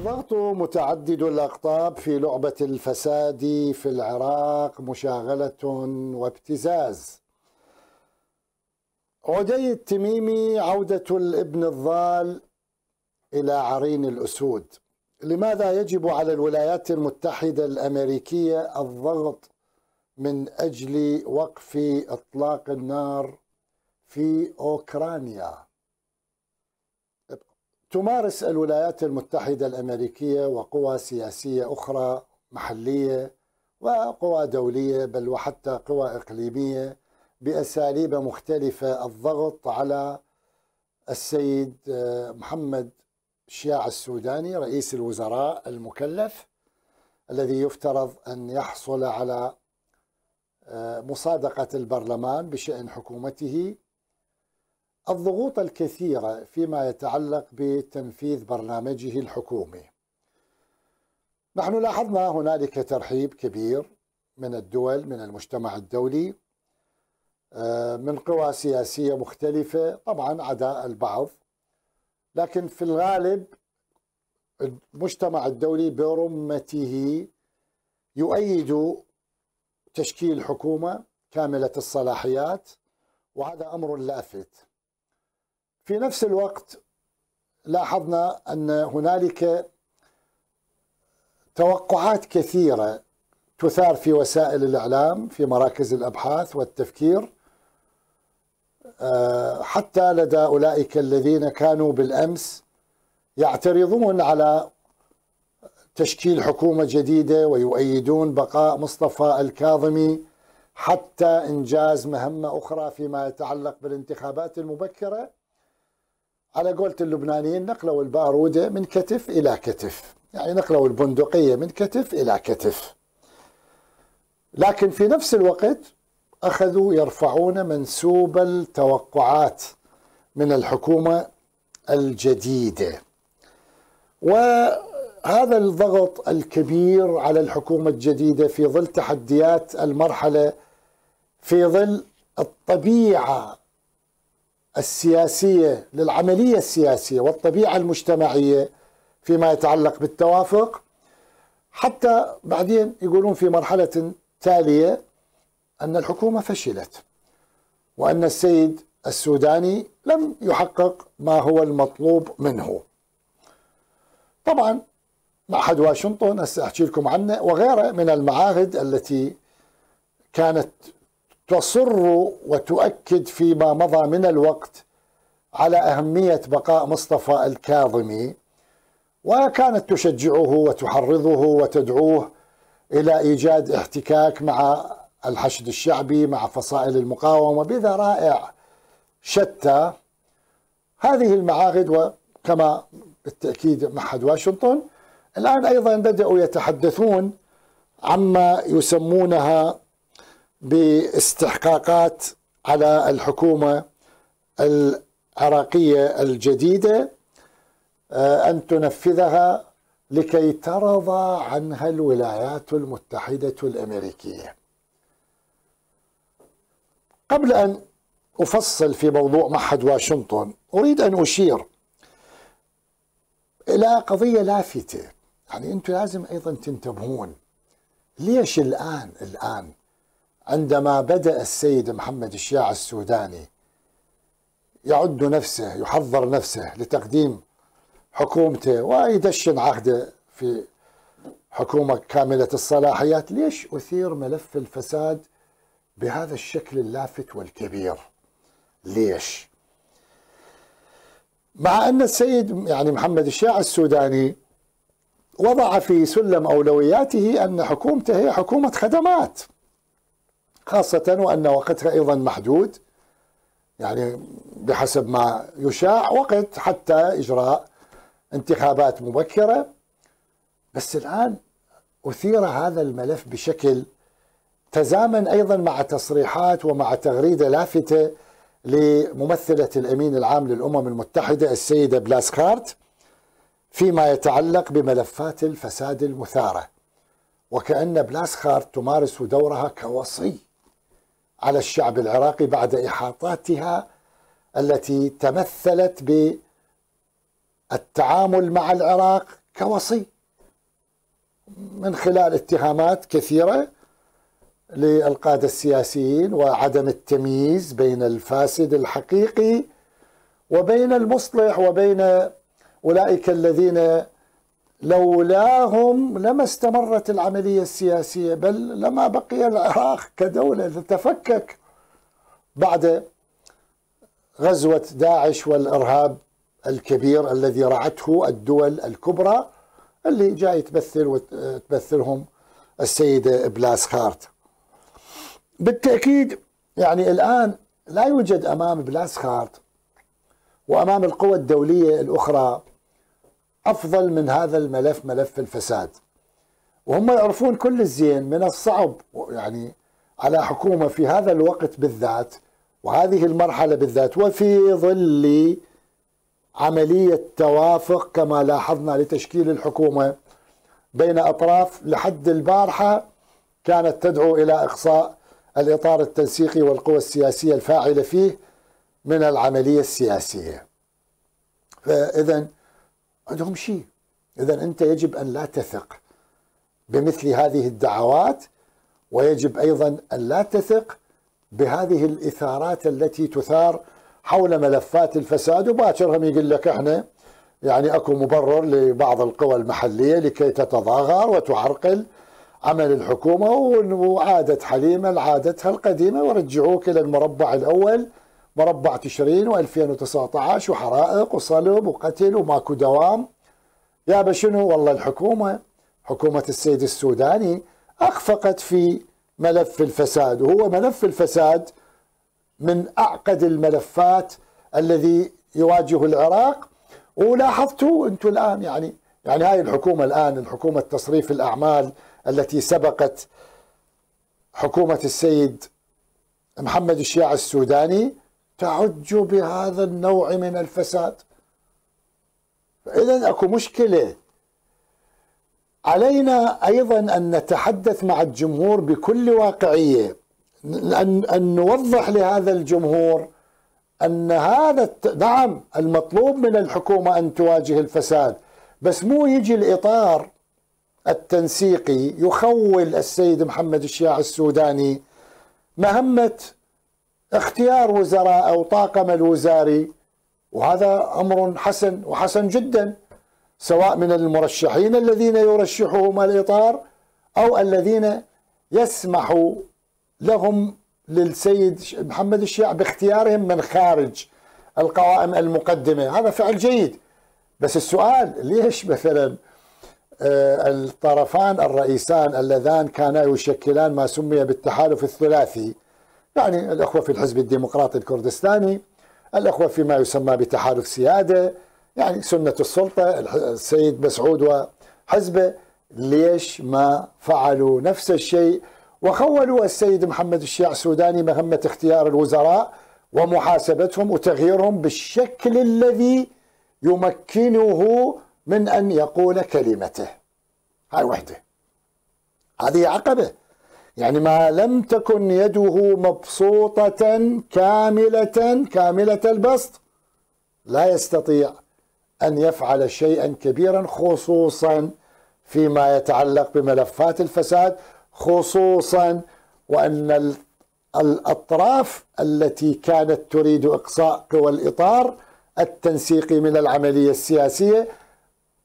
الضغط متعدد الاقطاب في لعبه الفساد في العراق مشاغله وابتزاز عدي التميمي عوده الابن الضال الى عرين الاسود لماذا يجب على الولايات المتحده الامريكيه الضغط من اجل وقف اطلاق النار في اوكرانيا تمارس الولايات المتحدة الأمريكية وقوى سياسية أخرى محلية وقوى دولية بل وحتى قوى إقليمية بأساليب مختلفة الضغط على السيد آه، محمد شياع السوداني رئيس الوزراء المكلف الذي يفترض أن يحصل على آه، مصادقة البرلمان بشأن حكومته الضغوط الكثيرة فيما يتعلق بتنفيذ برنامجه الحكومي. نحن لاحظنا هنالك ترحيب كبير من الدول من المجتمع الدولي آه، من قوى سياسية مختلفة طبعا عدا البعض لكن في الغالب المجتمع الدولي برمته يؤيد تشكيل حكومة كاملة الصلاحيات وهذا أمر لافت في نفس الوقت لاحظنا أن هنالك توقعات كثيرة تثار في وسائل الإعلام في مراكز الأبحاث والتفكير آه، حتى لدى أولئك الذين كانوا بالأمس يعترضون على تشكيل حكومة جديدة ويؤيدون بقاء مصطفى الكاظمي حتى إنجاز مهمة أخرى فيما يتعلق بالانتخابات المبكرة على قولة اللبنانيين نقلوا البارودة من كتف إلى كتف يعني نقلوا البندقية من كتف إلى كتف لكن في نفس الوقت أخذوا يرفعون منسوب التوقعات من الحكومة الجديدة وهذا الضغط الكبير على الحكومة الجديدة في ظل تحديات المرحلة في ظل الطبيعة السياسيه للعمليه السياسيه والطبيعه المجتمعيه فيما يتعلق بالتوافق حتى بعدين يقولون في مرحله تاليه ان الحكومه فشلت وان السيد السوداني لم يحقق ما هو المطلوب منه طبعا معهد واشنطن هسه احكي لكم عنه وغيره من المعاهد التي كانت تصر وتؤكد فيما مضى من الوقت على أهمية بقاء مصطفى الكاظمي وكانت تشجعه وتحرضه وتدعوه إلى إيجاد احتكاك مع الحشد الشعبي مع فصائل المقاومة بذرائع شتى هذه المعاهد وكما بالتأكيد معهد واشنطن الآن أيضا بدأوا يتحدثون عما يسمونها باستحقاقات على الحكومه العراقيه الجديده آه، ان تنفذها لكي ترضى عنها الولايات المتحده الامريكيه. قبل ان افصل في موضوع معهد واشنطن اريد ان اشير الى قضيه لافته يعني انتم لازم ايضا تنتبهون ليش الان الان عندما بدأ السيد محمد الشياع السوداني يعد نفسه يحضر نفسه لتقديم حكومته ويدشن عهده في حكومة كاملة الصلاحيات ليش أثير ملف الفساد بهذا الشكل اللافت والكبير ليش مع أن السيد يعني محمد الشياع السوداني وضع في سلم أولوياته أن حكومته هي حكومة خدمات خاصة وأن وقتها أيضا محدود يعني بحسب ما يشاع وقت حتى إجراء انتخابات مبكرة بس الآن أثير هذا الملف بشكل تزامن أيضا مع تصريحات ومع تغريدة لافتة لممثلة الأمين العام للأمم المتحدة السيدة بلاسكارت فيما يتعلق بملفات الفساد المثاره وكأن بلاسخارت تمارس دورها كوصي على الشعب العراقي بعد احاطاتها التي تمثلت بالتعامل مع العراق كوصي من خلال اتهامات كثيره للقاده السياسيين وعدم التمييز بين الفاسد الحقيقي وبين المصلح وبين اولئك الذين لولاهم لما استمرت العملية السياسية بل لما بقي العراق كدولة تتفكك بعد غزوة داعش والإرهاب الكبير الذي رعته الدول الكبرى اللي جاي تمثل وتمثلهم السيدة بلاس خارت بالتأكيد يعني الآن لا يوجد أمام بلاس خارت وأمام القوى الدولية الأخرى أفضل من هذا الملف ملف الفساد وهم يعرفون كل الزين من الصعب يعني على حكومة في هذا الوقت بالذات وهذه المرحلة بالذات وفي ظل عملية توافق كما لاحظنا لتشكيل الحكومة بين أطراف لحد البارحة كانت تدعو إلى إقصاء الإطار التنسيقي والقوى السياسية الفاعلة فيه من العملية السياسية فإذا عندهم شيء إذا أنت يجب أن لا تثق بمثل هذه الدعوات ويجب أيضا أن لا تثق بهذه الإثارات التي تثار حول ملفات الفساد وباكرهم يقول لك احنا يعني اكو مبرر لبعض القوى المحليه لكي تتظاهر وتعرقل عمل الحكومه وعادت حليمه لعادتها القديمه ورجعوك الى المربع الاول مربع تشرين و2019 وحرائق وصلب وقتل وماكو دوام يا شنو والله الحكومة حكومة السيد السوداني أخفقت في ملف الفساد وهو ملف الفساد من أعقد الملفات الذي يواجه العراق ولاحظتوا أنتم الآن يعني يعني هاي الحكومة الآن الحكومة تصريف الأعمال التي سبقت حكومة السيد محمد الشيع السوداني تعج بهذا النوع من الفساد فإذا أكو مشكلة علينا أيضا أن نتحدث مع الجمهور بكل واقعية أن, أن نوضح لهذا الجمهور أن هذا نعم المطلوب من الحكومة أن تواجه الفساد بس مو يجي الإطار التنسيقي يخول السيد محمد الشياع السوداني مهمة اختيار وزراء أو طاقم الوزاري وهذا أمر حسن وحسن جدا سواء من المرشحين الذين يرشحهم الإطار أو الذين يسمح لهم للسيد محمد الشيع باختيارهم من خارج القوائم المقدمة هذا فعل جيد بس السؤال ليش مثلا آه، الطرفان الرئيسان اللذان كانا يشكلان ما سمي بالتحالف الثلاثي يعني الأخوة في الحزب الديمقراطي الكردستاني الأخوة فيما يسمى بتحالف سيادة يعني سنة السلطة السيد مسعود وحزبه ليش ما فعلوا نفس الشيء وخولوا السيد محمد الشيع السوداني مهمة اختيار الوزراء ومحاسبتهم وتغييرهم بالشكل الذي يمكنه من أن يقول كلمته هاي وحده هذه عقبة يعني ما لم تكن يده مبسوطة كاملة كاملة البسط لا يستطيع أن يفعل شيئا كبيرا خصوصا فيما يتعلق بملفات الفساد خصوصا وأن الأطراف التي كانت تريد إقصاء قوى الإطار التنسيقي من العملية السياسية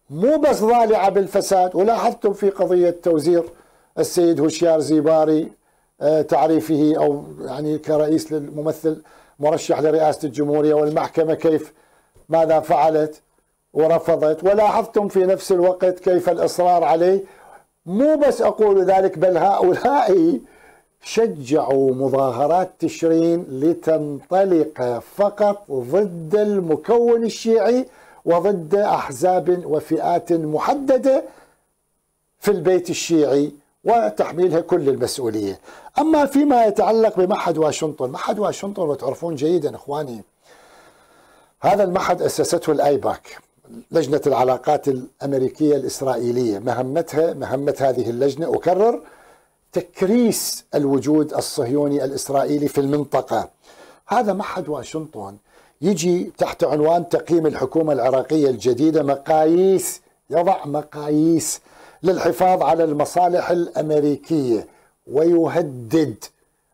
مو بس ضالعة بالفساد ولاحظتم في قضية توزير السيد هوشيار زيباري آه، تعريفه او يعني كرئيس للممثل مرشح لرئاسه الجمهوريه والمحكمه كيف ماذا فعلت ورفضت ولاحظتم في نفس الوقت كيف الاصرار عليه مو بس اقول ذلك بل هؤلاء شجعوا مظاهرات تشرين لتنطلق فقط ضد المكون الشيعي وضد احزاب وفئات محدده في البيت الشيعي وتحميلها كل المسؤولية أما فيما يتعلق بمعهد واشنطن معهد واشنطن وتعرفون جيدا إخواني هذا المعهد أسسته الآيباك لجنة العلاقات الأمريكية الإسرائيلية مهمتها مهمة هذه اللجنة أكرر تكريس الوجود الصهيوني الإسرائيلي في المنطقة هذا معهد واشنطن يجي تحت عنوان تقييم الحكومة العراقية الجديدة مقاييس يضع مقاييس للحفاظ على المصالح الامريكيه ويهدد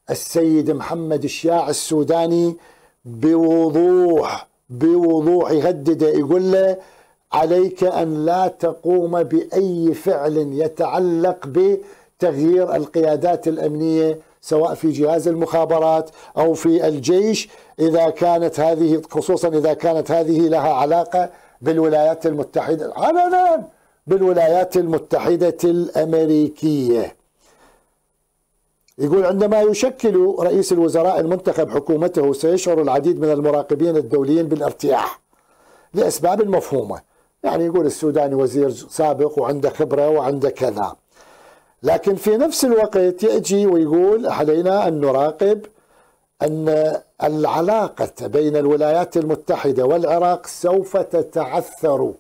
السيد محمد الشياع السوداني بوضوح بوضوح يهدده يقول له عليك ان لا تقوم باي فعل يتعلق بتغيير القيادات الامنيه سواء في جهاز المخابرات او في الجيش اذا كانت هذه خصوصا اذا كانت هذه لها علاقه بالولايات المتحده أبداً بالولايات المتحدة الأمريكية يقول عندما يشكل رئيس الوزراء المنتخب حكومته سيشعر العديد من المراقبين الدوليين بالارتياح لأسباب مفهومة يعني يقول السوداني وزير سابق وعنده خبرة وعنده كذا لكن في نفس الوقت يأتي ويقول علينا أن نراقب أن العلاقة بين الولايات المتحدة والعراق سوف تتعثر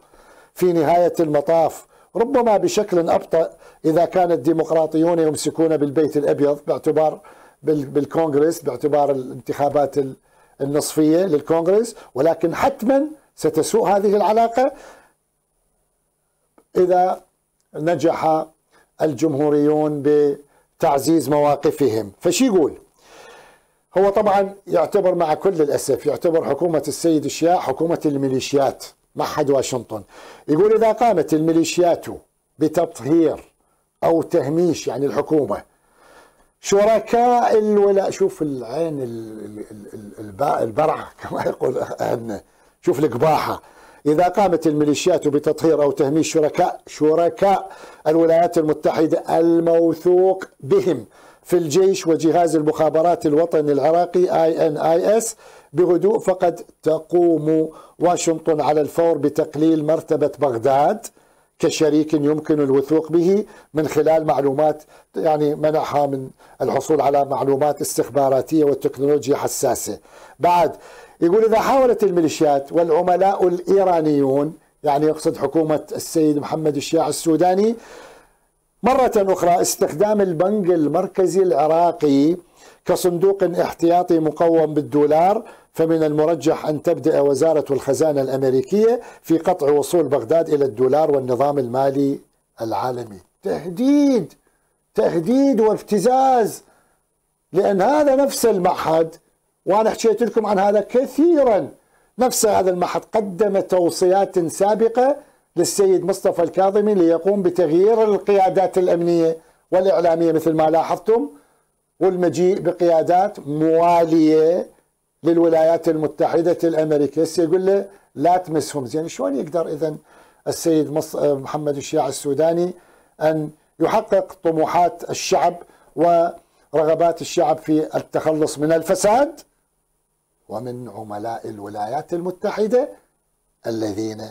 في نهاية المطاف ربما بشكل أبطأ إذا كان الديمقراطيون يمسكون بالبيت الأبيض باعتبار بالكونغرس باعتبار الانتخابات النصفية للكونغرس ولكن حتما ستسوء هذه العلاقة إذا نجح الجمهوريون بتعزيز مواقفهم فشي يقول هو طبعا يعتبر مع كل الأسف يعتبر حكومة السيد الشياع حكومة الميليشيات معهد واشنطن يقول إذا قامت الميليشيات بتطهير أو تهميش يعني الحكومة شركاء الولاء شوف العين البرعة كما يقول أهلنا شوف القباحة إذا قامت الميليشيات بتطهير أو تهميش شركاء شركاء الولايات المتحدة الموثوق بهم في الجيش وجهاز المخابرات الوطني العراقي اي ان اي اس بهدوء فقد تقوم واشنطن على الفور بتقليل مرتبه بغداد كشريك يمكن الوثوق به من خلال معلومات يعني منعها من الحصول على معلومات استخباراتيه وتكنولوجيا حساسه. بعد يقول اذا حاولت الميليشيات والعملاء الايرانيون يعني يقصد حكومه السيد محمد الشياع السوداني مرة أخرى استخدام البنك المركزي العراقي كصندوق احتياطي مقوم بالدولار فمن المرجح أن تبدأ وزارة الخزانة الأمريكية في قطع وصول بغداد إلى الدولار والنظام المالي العالمي تهديد تهديد وابتزاز لأن هذا نفس المعهد وأنا حكيت لكم عن هذا كثيرا نفس هذا المعهد قدم توصيات سابقة للسيد مصطفى الكاظمي ليقوم بتغيير القيادات الامنيه والاعلاميه مثل ما لاحظتم والمجيء بقيادات مواليه للولايات المتحده الامريكيه هسه يقول له لا تمسهم زين شلون يقدر اذا السيد محمد الشيع السوداني ان يحقق طموحات الشعب ورغبات الشعب في التخلص من الفساد ومن عملاء الولايات المتحده الذين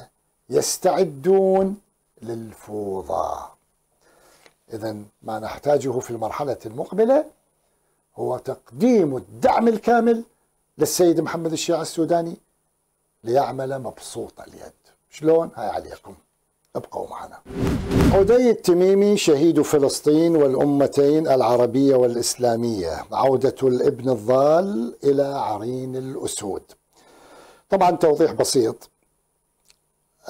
يستعدون للفوضى إذا ما نحتاجه في المرحلة المقبلة هو تقديم الدعم الكامل للسيد محمد الشيعة السوداني ليعمل مبسوط اليد شلون؟ هاي عليكم ابقوا معنا عدي التميمي شهيد فلسطين والأمتين العربية والإسلامية عودة الابن الضال إلى عرين الأسود طبعا توضيح بسيط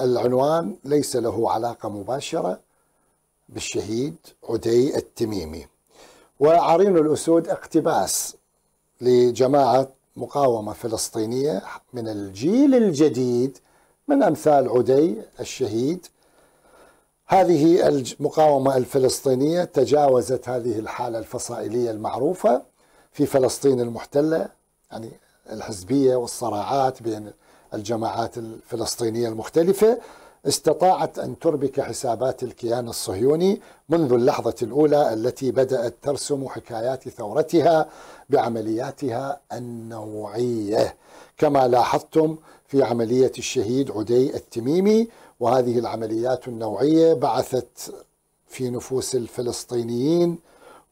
العنوان ليس له علاقة مباشرة بالشهيد عدي التميمي وعرين الأسود اقتباس لجماعة مقاومة فلسطينية من الجيل الجديد من أمثال عدي الشهيد هذه المقاومة الفلسطينية تجاوزت هذه الحالة الفصائلية المعروفة في فلسطين المحتلة يعني الحزبية والصراعات بين الجماعات الفلسطينية المختلفة استطاعت أن تربك حسابات الكيان الصهيوني منذ اللحظة الأولى التي بدأت ترسم حكايات ثورتها بعملياتها النوعية كما لاحظتم في عملية الشهيد عدي التميمي وهذه العمليات النوعية بعثت في نفوس الفلسطينيين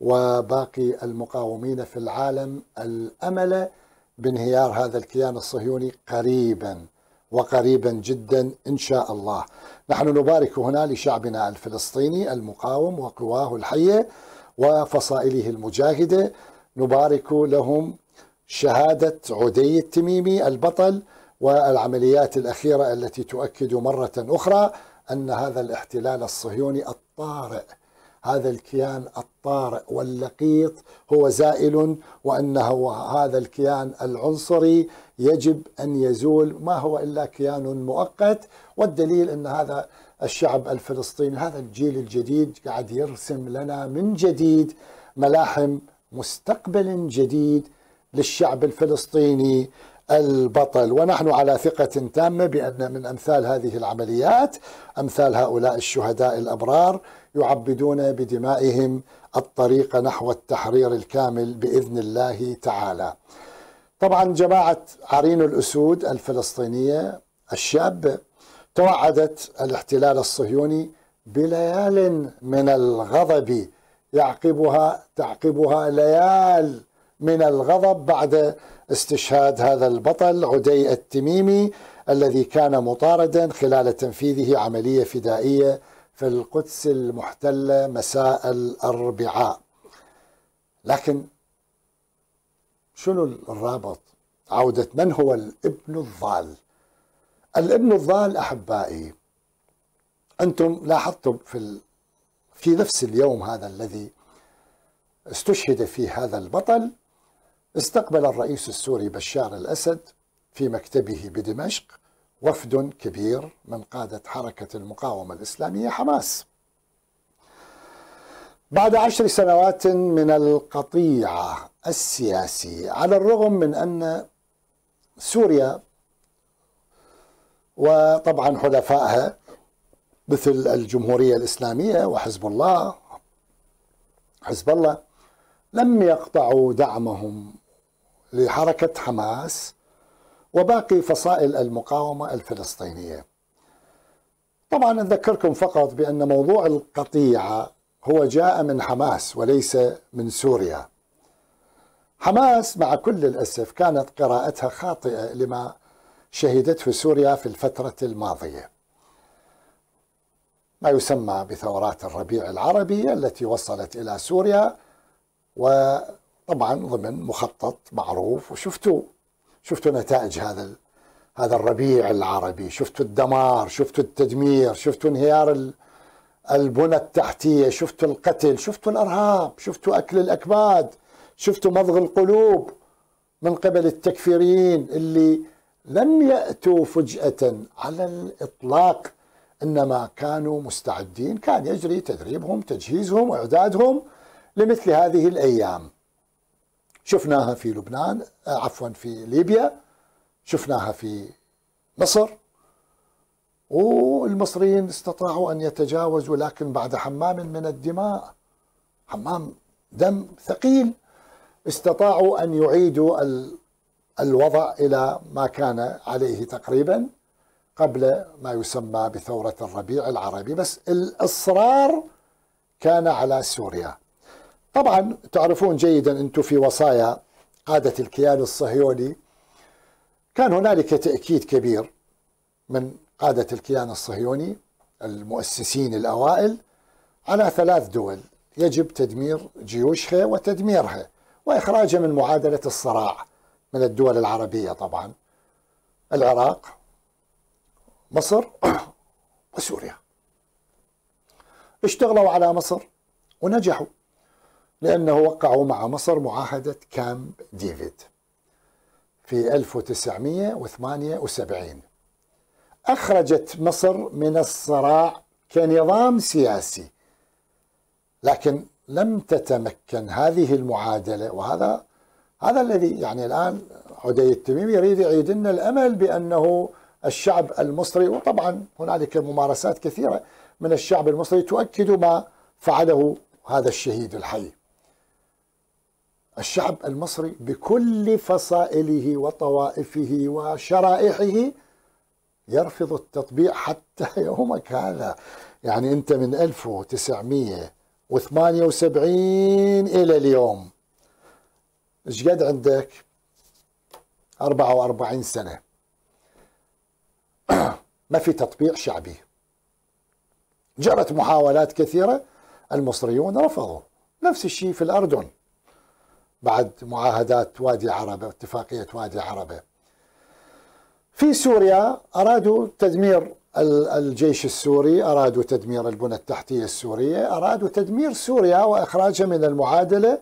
وباقي المقاومين في العالم الأمل بانهيار هذا الكيان الصهيوني قريبا وقريبا جدا ان شاء الله. نحن نبارك هنا لشعبنا الفلسطيني المقاوم وقواه الحيه وفصائله المجاهده نبارك لهم شهاده عدي التميمي البطل والعمليات الاخيره التي تؤكد مره اخرى ان هذا الاحتلال الصهيوني الطارئ هذا الكيان الطارئ واللقيط هو زائل وانه هذا الكيان العنصري يجب ان يزول ما هو الا كيان مؤقت والدليل ان هذا الشعب الفلسطيني هذا الجيل الجديد قاعد يرسم لنا من جديد ملاحم مستقبل جديد للشعب الفلسطيني البطل ونحن على ثقة تامة بأن من أمثال هذه العمليات أمثال هؤلاء الشهداء الأبرار يعبدون بدمائهم الطريق نحو التحرير الكامل بإذن الله تعالى طبعا جماعة عرين الأسود الفلسطينية الشابة توعدت الاحتلال الصهيوني بليال من الغضب يعقبها تعقبها ليال من الغضب بعد استشهاد هذا البطل عدي التميمي الذي كان مطاردا خلال تنفيذه عمليه فدائيه في القدس المحتله مساء الاربعاء. لكن شنو الرابط؟ عوده من هو الابن الضال؟ الابن الضال احبائي انتم لاحظتم في ال... في نفس اليوم هذا الذي استشهد فيه هذا البطل استقبل الرئيس السوري بشار الأسد في مكتبه بدمشق وفد كبير من قادة حركة المقاومة الإسلامية حماس بعد عشر سنوات من القطيعة السياسي على الرغم من أن سوريا وطبعا حلفائها مثل الجمهورية الإسلامية وحزب الله حزب الله لم يقطعوا دعمهم لحركة حماس وباقي فصائل المقاومة الفلسطينية طبعا أذكركم فقط بأن موضوع القطيعة هو جاء من حماس وليس من سوريا حماس مع كل الأسف كانت قراءتها خاطئة لما شهدته سوريا في الفترة الماضية ما يسمى بثورات الربيع العربي التي وصلت إلى سوريا و طبعا ضمن مخطط معروف وشفتوا شفتوا نتائج هذا هذا الربيع العربي شفتوا الدمار شفتوا التدمير شفتوا انهيار البنى التحتية شفتوا القتل شفتوا الأرهاب شفتوا أكل الأكباد شفتوا مضغ القلوب من قبل التكفيريين اللي لم يأتوا فجأة على الإطلاق إنما كانوا مستعدين كان يجري تدريبهم تجهيزهم وإعدادهم لمثل هذه الأيام شفناها في لبنان آه، عفوا في ليبيا شفناها في مصر والمصريين استطاعوا أن يتجاوزوا لكن بعد حمام من الدماء حمام دم ثقيل استطاعوا أن يعيدوا الوضع إلى ما كان عليه تقريبا قبل ما يسمى بثورة الربيع العربي بس الإصرار كان على سوريا طبعا تعرفون جيدا أنتم في وصايا عادة الكيان الصهيوني كان هنالك تأكيد كبير من عادة الكيان الصهيوني المؤسسين الأوائل على ثلاث دول يجب تدمير جيوشها وتدميرها وإخراجها من معادلة الصراع من الدول العربية طبعا العراق مصر وسوريا اشتغلوا على مصر ونجحوا لأنه وقعوا مع مصر معاهدة كامب ديفيد في 1978 أخرجت مصر من الصراع كنظام سياسي لكن لم تتمكن هذه المعادلة وهذا هذا الذي يعني الآن عدي التميمي يريد يعيد لنا الأمل بأنه الشعب المصري وطبعا هنالك ممارسات كثيرة من الشعب المصري تؤكد ما فعله هذا الشهيد الحي الشعب المصري بكل فصائله وطوائفه وشرائحه يرفض التطبيع حتى يومك هذا يعني أنت من 1978 إلى اليوم ايش قد عندك 44 سنة ما في تطبيع شعبي جرت محاولات كثيرة المصريون رفضوا نفس الشيء في الأردن بعد معاهدات وادي عربة واتفاقيه وادي عربة في سوريا أرادوا تدمير الجيش السوري أرادوا تدمير البنى التحتية السورية أرادوا تدمير سوريا وإخراجها من المعادلة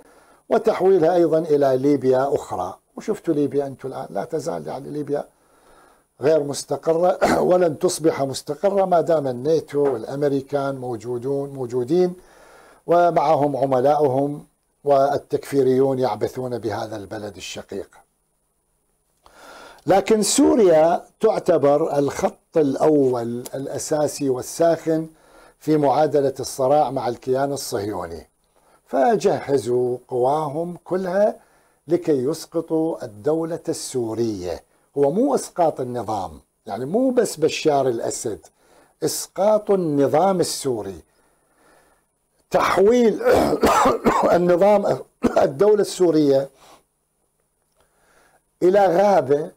وتحويلها أيضا إلى ليبيا أخرى وشفتوا ليبيا أنتم الآن لا تزال يعني ليبيا غير مستقرة ولن تصبح مستقرة ما دام الناتو والأمريكان موجودون موجودين ومعهم عملاؤهم والتكفيريون يعبثون بهذا البلد الشقيق لكن سوريا تعتبر الخط الاول الاساسي والساخن في معادله الصراع مع الكيان الصهيوني فجهزوا قواهم كلها لكي يسقطوا الدوله السوريه هو مو اسقاط النظام يعني مو بس بشار الاسد اسقاط النظام السوري تحويل النظام الدولة السورية إلى غابة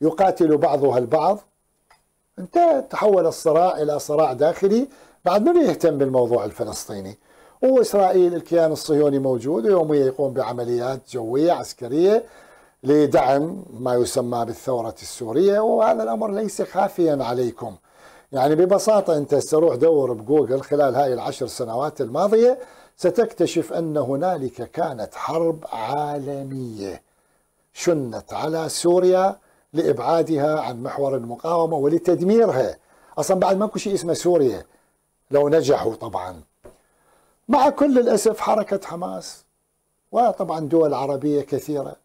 يقاتل بعضها البعض انتهى تحول الصراع إلى صراع داخلي بعد من يهتم بالموضوع الفلسطيني وإسرائيل الكيان الصهيوني موجود ويوميا يقوم بعمليات جوية عسكرية لدعم ما يسمى بالثورة السورية وهذا الأمر ليس خافيا عليكم يعني ببساطة أنت تروح دور بجوجل خلال هاي العشر سنوات الماضية ستكتشف أن هنالك كانت حرب عالمية شنت على سوريا لإبعادها عن محور المقاومة ولتدميرها أصلا بعد ماكو شيء اسمه سوريا لو نجحوا طبعا مع كل الأسف حركة حماس وطبعا دول عربية كثيرة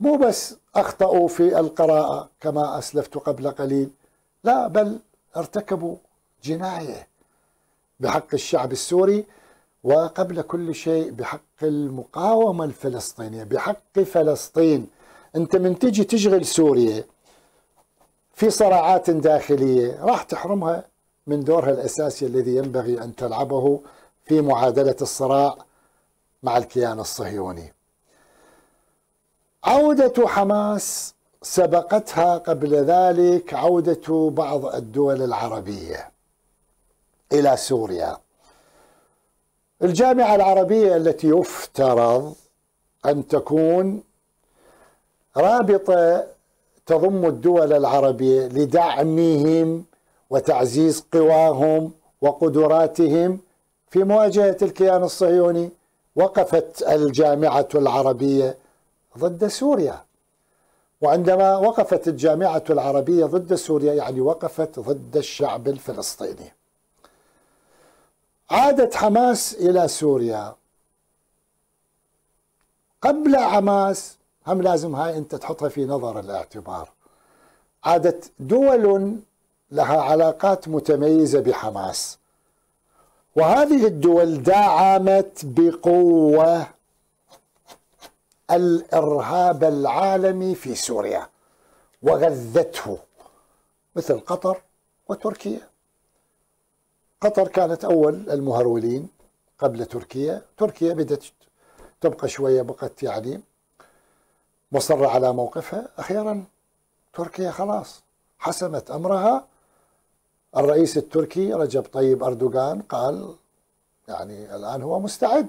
مو بس أخطأوا في القراءة كما أسلفت قبل قليل لا بل ارتكبوا جناية بحق الشعب السوري وقبل كل شيء بحق المقاومة الفلسطينية بحق فلسطين انت من تجي تشغل سوريا في صراعات داخلية راح تحرمها من دورها الأساسي الذي ينبغي أن تلعبه في معادلة الصراع مع الكيان الصهيوني عودة حماس سبقتها قبل ذلك عودة بعض الدول العربية إلى سوريا الجامعة العربية التي يفترض أن تكون رابطة تضم الدول العربية لدعمهم وتعزيز قواهم وقدراتهم في مواجهة الكيان الصهيوني وقفت الجامعة العربية ضد سوريا وعندما وقفت الجامعة العربية ضد سوريا يعني وقفت ضد الشعب الفلسطيني عادت حماس إلى سوريا قبل حماس هم لازم هاي أنت تحطها في نظر الاعتبار عادت دول لها علاقات متميزة بحماس وهذه الدول داعمت بقوة الارهاب العالمي في سوريا وغذته مثل قطر وتركيا قطر كانت اول المهرولين قبل تركيا تركيا بدات تبقى شويه بقت يعني مصره على موقفها اخيرا تركيا خلاص حسمت امرها الرئيس التركي رجب طيب اردوغان قال يعني الان هو مستعد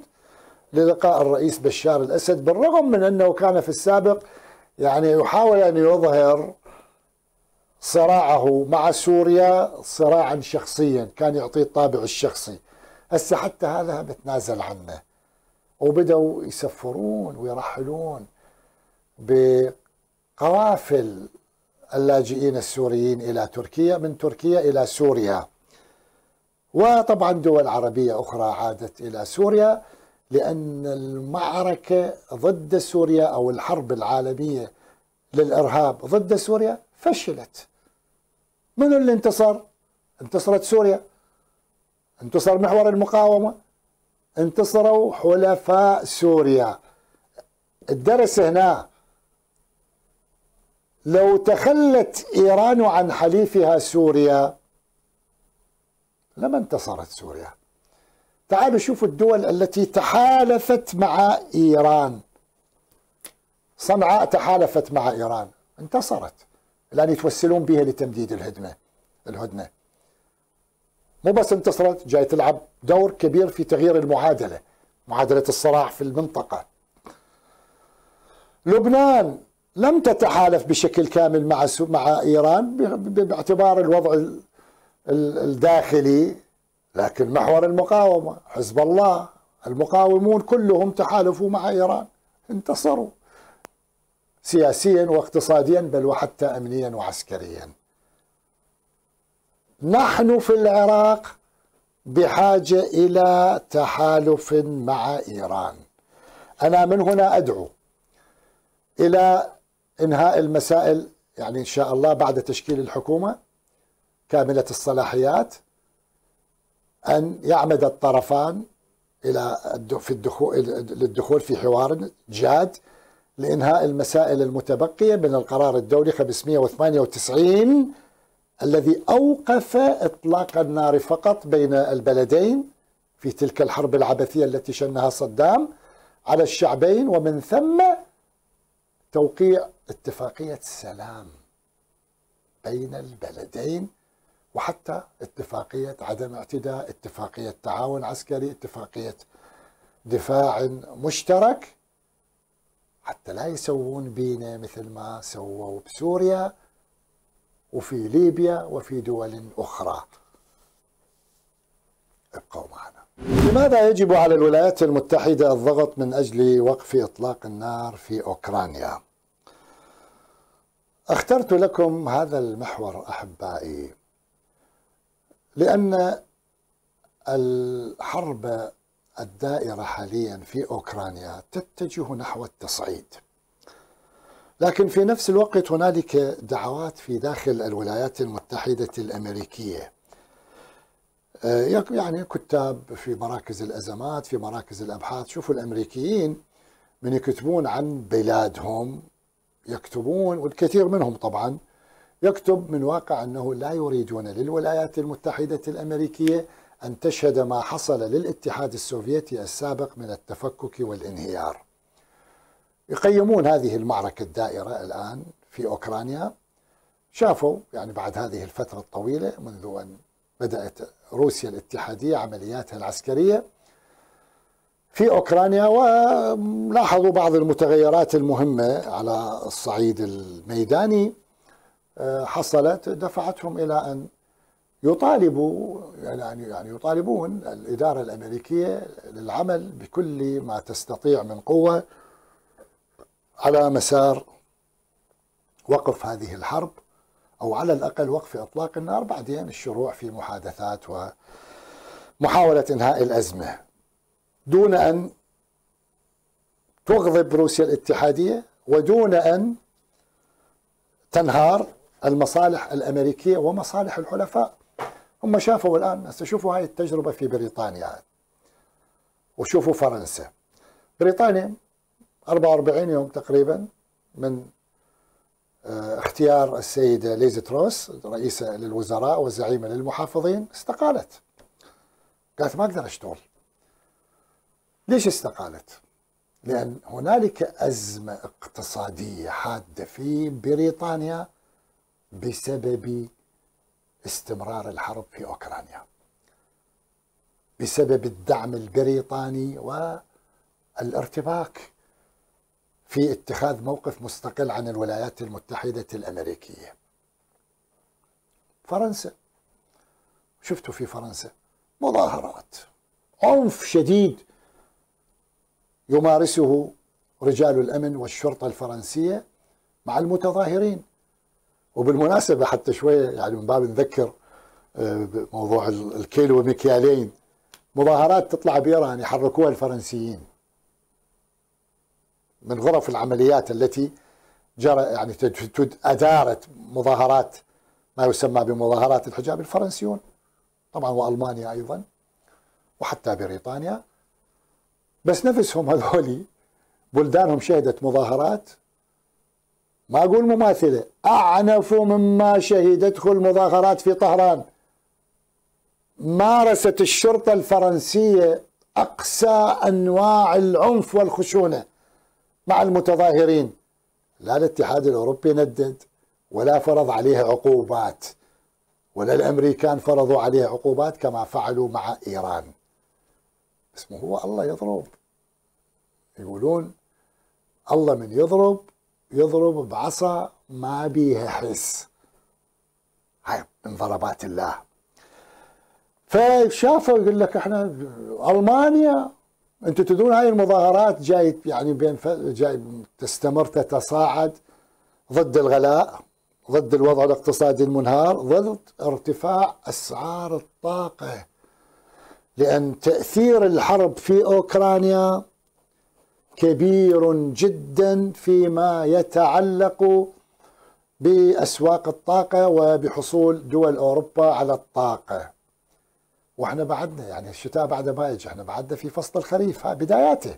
للقاء الرئيس بشار الأسد بالرغم من أنه كان في السابق يعني يحاول أن يظهر صراعه مع سوريا صراعا شخصيا كان يعطيه الطابع الشخصي هسه حتى هذا بتنازل عنه وبدأوا يسفرون ويرحلون بقوافل اللاجئين السوريين إلى تركيا من تركيا إلى سوريا وطبعا دول عربية أخرى عادت إلى سوريا لأن المعركة ضد سوريا أو الحرب العالمية للإرهاب ضد سوريا فشلت من اللي انتصر؟ انتصرت سوريا انتصر محور المقاومة انتصروا حلفاء سوريا الدرس هنا لو تخلت إيران عن حليفها سوريا لما انتصرت سوريا تعالوا شوفوا الدول التي تحالفت مع إيران صنعاء تحالفت مع إيران انتصرت الآن يتوسلون بها لتمديد الهدنة الهدنة مو بس انتصرت جاي تلعب دور كبير في تغيير المعادلة معادلة الصراع في المنطقة لبنان لم تتحالف بشكل كامل مع مع إيران باعتبار الوضع الداخلي لكن محور المقاومة حزب الله المقاومون كلهم تحالفوا مع إيران انتصروا سياسيا واقتصاديا بل وحتى أمنيا وعسكريا نحن في العراق بحاجة إلى تحالف مع إيران أنا من هنا أدعو إلى إنهاء المسائل يعني إن شاء الله بعد تشكيل الحكومة كاملة الصلاحيات أن يعمد الطرفان إلى في الدخول للدخول في حوار جاد لإنهاء المسائل المتبقية من القرار الدولي 598 الذي أوقف إطلاق النار فقط بين البلدين في تلك الحرب العبثية التي شنها صدام على الشعبين ومن ثم توقيع اتفاقية سلام بين البلدين وحتى اتفاقية عدم اعتداء اتفاقية تعاون عسكري اتفاقية دفاع مشترك حتى لا يسوون بينا مثل ما سووا بسوريا وفي ليبيا وفي دول أخرى ابقوا معنا لماذا يجب على الولايات المتحدة الضغط من أجل وقف إطلاق النار في أوكرانيا؟ اخترت لكم هذا المحور أحبائي لأن الحرب الدائرة حاليا في أوكرانيا تتجه نحو التصعيد لكن في نفس الوقت هنالك دعوات في داخل الولايات المتحدة الأمريكية آه، يعني كتاب في مراكز الأزمات في مراكز الأبحاث شوفوا الأمريكيين من يكتبون عن بلادهم يكتبون والكثير منهم طبعا يكتب من واقع أنه لا يريدون للولايات المتحدة الأمريكية أن تشهد ما حصل للاتحاد السوفيتي السابق من التفكك والانهيار يقيمون هذه المعركة الدائرة الآن في أوكرانيا شافوا يعني بعد هذه الفترة الطويلة منذ أن بدأت روسيا الاتحادية عملياتها العسكرية في أوكرانيا ولاحظوا بعض المتغيرات المهمة على الصعيد الميداني حصلت دفعتهم الى ان يطالبوا يعني, يعني يعني يطالبون الاداره الامريكيه للعمل بكل ما تستطيع من قوه على مسار وقف هذه الحرب او على الاقل وقف اطلاق النار بعدين الشروع في محادثات ومحاوله انهاء الازمه دون ان تغضب روسيا الاتحاديه ودون ان تنهار المصالح الأمريكية ومصالح الحلفاء هم شافوا الآن شوفوا هاي التجربة في بريطانيا وشوفوا فرنسا بريطانيا 44 يوم تقريبا من آه، اختيار السيدة ليزي تروس رئيسة للوزراء وزعيمة للمحافظين استقالت قالت ما أقدر أشتغل ليش استقالت؟ لأن هنالك أزمة اقتصادية حادة في بريطانيا بسبب استمرار الحرب في اوكرانيا بسبب الدعم البريطاني والارتباك في اتخاذ موقف مستقل عن الولايات المتحده الامريكيه فرنسا شفتوا في فرنسا مظاهرات عنف شديد يمارسه رجال الامن والشرطه الفرنسيه مع المتظاهرين وبالمناسبه حتى شويه يعني من باب نذكر آه، موضوع الكيلو ومكيالين مظاهرات تطلع بايران يحركوها الفرنسيين من غرف العمليات التي جرى يعني ادارت مظاهرات ما يسمى بمظاهرات الحجاب الفرنسيون طبعا والمانيا ايضا وحتى بريطانيا بس نفسهم هذولي بلدانهم شهدت مظاهرات ما أقول مماثلة أعنف مما شهدته المظاهرات في طهران مارست الشرطة الفرنسية أقسى أنواع العنف والخشونة مع المتظاهرين لا الاتحاد الأوروبي ندد ولا فرض عليها عقوبات ولا الأمريكان فرضوا عليها عقوبات كما فعلوا مع إيران بس هو الله يضرب يقولون الله من يضرب يضرب بعصا ما بيها حس هاي من ضربات الله فشافوا يقول لك احنا المانيا انتم تدرون هاي المظاهرات جاي يعني بين ف... جاي تستمر تتصاعد ضد الغلاء ضد الوضع الاقتصادي المنهار ضد ارتفاع اسعار الطاقه لان تاثير الحرب في اوكرانيا كبير جدا فيما يتعلق باسواق الطاقه وبحصول دول اوروبا على الطاقه. واحنا بعدنا يعني الشتاء بعد ما اجى احنا بعدنا في فصل الخريف بداياته.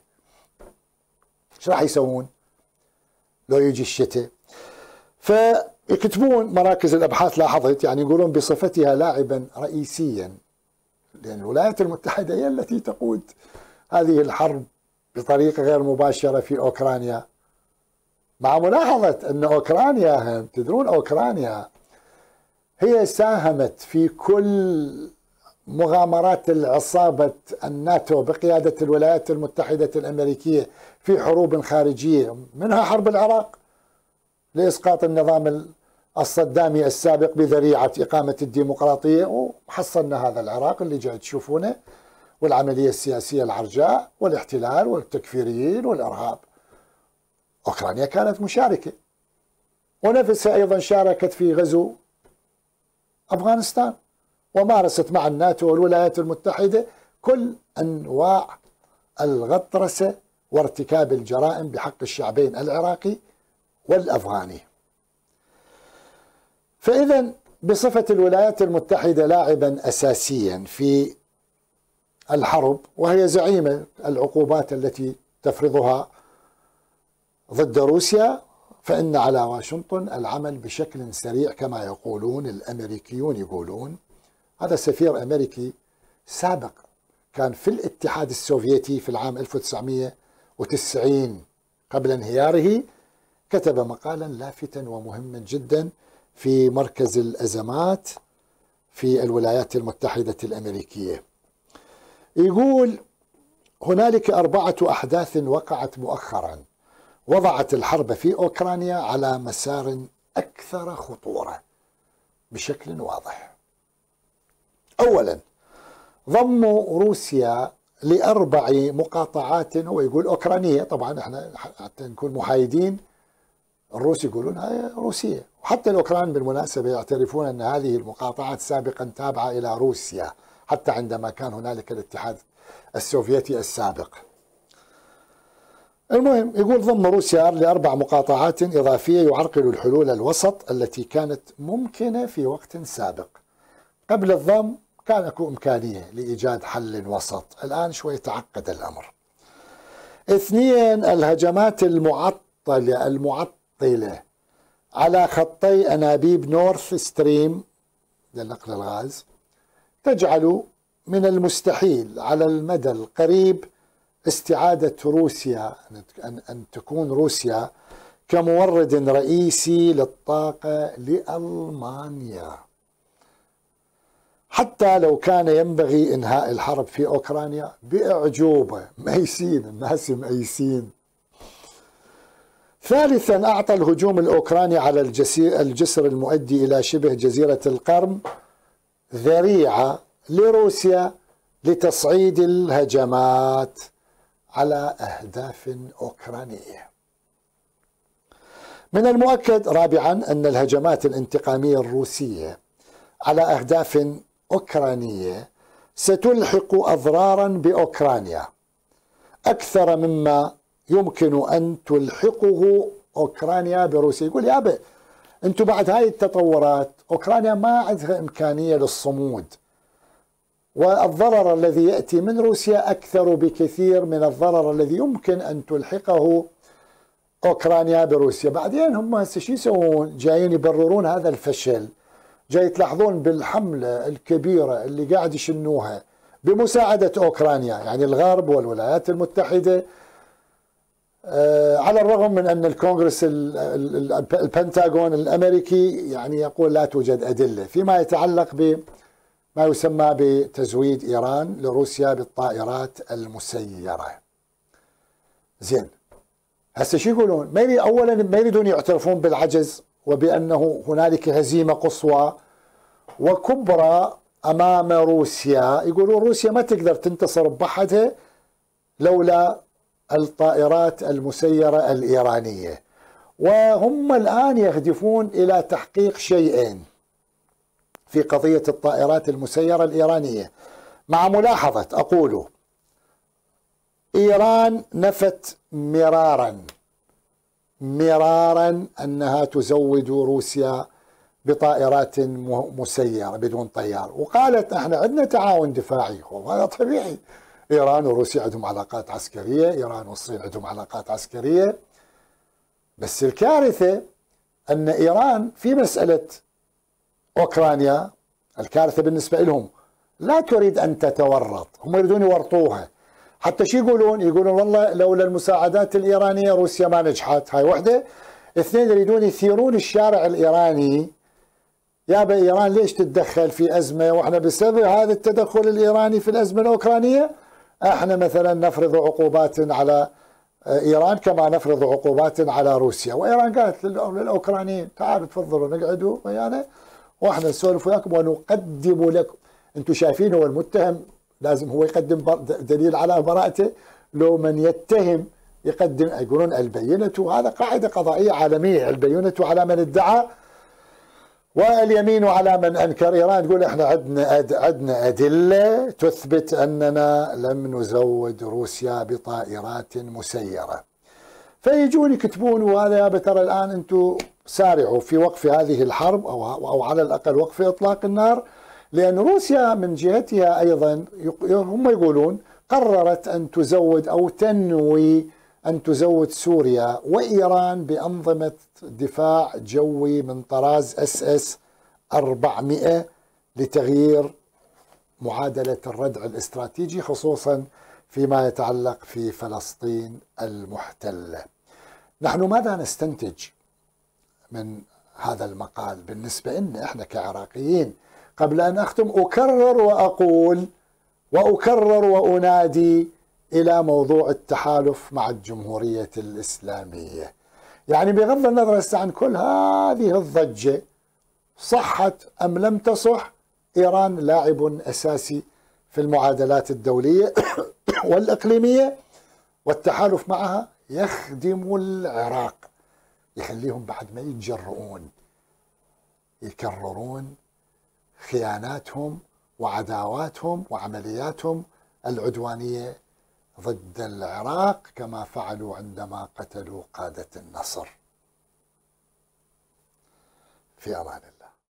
ايش راح يسوون؟ لو يجي الشتاء. فيكتبون مراكز الابحاث لاحظت يعني يقولون بصفتها لاعبا رئيسيا لان الولايات المتحده هي التي تقود هذه الحرب بطريقة غير مباشرة في أوكرانيا مع ملاحظة أن أوكرانيا هم تدرون أوكرانيا هي ساهمت في كل مغامرات العصابة الناتو بقيادة الولايات المتحدة الأمريكية في حروب خارجية منها حرب العراق لإسقاط النظام الصدامي السابق بذريعة إقامة الديمقراطية وحصلنا هذا العراق اللي جاي تشوفونه والعملية السياسية العرجاء والاحتلال والتكفيريين والإرهاب أوكرانيا كانت مشاركة ونفسها أيضا شاركت في غزو أفغانستان ومارست مع الناتو والولايات المتحدة كل أنواع الغطرسة وارتكاب الجرائم بحق الشعبين العراقي والأفغاني فإذا بصفة الولايات المتحدة لاعبا أساسيا في الحرب وهي زعيمة العقوبات التي تفرضها ضد روسيا فإن على واشنطن العمل بشكل سريع كما يقولون الأمريكيون يقولون هذا سفير أمريكي سابق كان في الاتحاد السوفيتي في العام 1990 قبل انهياره كتب مقالا لافتا ومهما جدا في مركز الأزمات في الولايات المتحدة الأمريكية يقول هنالك أربعة أحداث وقعت مؤخرا وضعت الحرب في أوكرانيا على مسار أكثر خطورة بشكل واضح أولا ضم روسيا لأربع مقاطعات هو يقول أوكرانية طبعا احنا حتى نكون محايدين الروس يقولون هاي روسية وحتى الأوكران بالمناسبة يعترفون أن هذه المقاطعات سابقا تابعة إلى روسيا حتى عندما كان هنالك الاتحاد السوفيتي السابق المهم يقول ضم روسيا لأربع مقاطعات إضافية يعرقل الحلول الوسط التي كانت ممكنة في وقت سابق قبل الضم كان اكو إمكانية لإيجاد حل وسط الآن شوي تعقد الأمر اثنين الهجمات المعطلة المعطلة على خطي أنابيب نورث ستريم لنقل الغاز تجعل من المستحيل على المدى القريب استعادة روسيا أن تكون روسيا كمورد رئيسي للطاقة لألمانيا حتى لو كان ينبغي إنهاء الحرب في أوكرانيا بإعجوبة ميسين الناس ميسين ثالثا أعطى الهجوم الأوكراني على الجسر المؤدي إلى شبه جزيرة القرم ذريعه لروسيا لتصعيد الهجمات على اهداف اوكرانيه. من المؤكد رابعا ان الهجمات الانتقاميه الروسيه على اهداف اوكرانيه ستلحق اضرارا باوكرانيا اكثر مما يمكن ان تلحقه اوكرانيا بروسيا، يقول يا أبي انتم بعد هاي التطورات اوكرانيا ما عندها امكانيه للصمود والضرر الذي ياتي من روسيا اكثر بكثير من الضرر الذي يمكن ان تلحقه اوكرانيا بروسيا، بعدين هم هسه شو يسوون؟ جايين يبررون هذا الفشل. جاي تلاحظون بالحمله الكبيره اللي قاعد يشنوها بمساعده اوكرانيا، يعني الغرب والولايات المتحده آه، على الرغم من ان الكونغرس البنتاغون الامريكي يعني يقول لا توجد ادله فيما يتعلق بما يسمى بتزويد ايران لروسيا بالطائرات المسيره. زين هسه شو يقولون؟ ما اولا ما يريدون يعترفون بالعجز وبانه هنالك هزيمه قصوى وكبرى امام روسيا، يقولون روسيا ما تقدر تنتصر بحدها لولا الطائرات المسيرة الإيرانية وهم الآن يهدفون إلى تحقيق شيئين في قضية الطائرات المسيرة الإيرانية مع ملاحظة أقول إيران نفت مرارا مرارا أنها تزود روسيا بطائرات مسيرة بدون طيار وقالت احنا عندنا تعاون دفاعي وهذا طبيعي ايران وروسيا عندهم علاقات عسكريه، ايران والصين عندهم علاقات عسكريه. بس الكارثه ان ايران في مساله اوكرانيا الكارثه بالنسبه لهم لا تريد ان تتورط، هم يريدون يورطوها. حتى شو يقولون؟ يقولون والله لولا المساعدات الايرانيه روسيا ما نجحت، هاي وحده. اثنين يريدون يثيرون الشارع الايراني يا ايران ليش تتدخل في ازمه واحنا بسبب هذا التدخل الايراني في الازمه الاوكرانيه احنا مثلا نفرض عقوبات على آه، ايران كما نفرض عقوبات على روسيا وايران قالت للاوكرانيين تعالوا تفضلوا نقعدوا ويانا واحنا نسولف وياكم ونقدم لكم انتم شايفين هو المتهم لازم هو يقدم دليل على براءته لو من يتهم يقدم يقولون البينة هذا قاعدة قضائية عالمية البينة على من ادعى واليمين على من انكر ايران تقول احنا عندنا عندنا ادله تثبت اننا لم نزود روسيا بطائرات مسيره فيجون يكتبون وهذا يا ترى الان انتم سارعوا في وقف هذه الحرب او او على الاقل وقف اطلاق النار لان روسيا من جهتها ايضا هم يقولون قررت ان تزود او تنوي أن تزود سوريا وإيران بأنظمة دفاع جوي من طراز اس اس 400 لتغيير معادلة الردع الاستراتيجي خصوصا فيما يتعلق في فلسطين المحتلة نحن ماذا نستنتج من هذا المقال بالنسبة لنا احنا كعراقيين قبل أن أختم أكرر وأقول وأكرر وأنادي الى موضوع التحالف مع الجمهوريه الاسلاميه. يعني بغض النظر عن كل هذه الضجه صحت ام لم تصح ايران لاعب اساسي في المعادلات الدوليه والاقليميه والتحالف معها يخدم العراق يخليهم بعد ما يتجرؤون يكررون خياناتهم وعداواتهم وعملياتهم العدوانيه ضد العراق كما فعلوا عندما قتلوا قادة النصر في أمان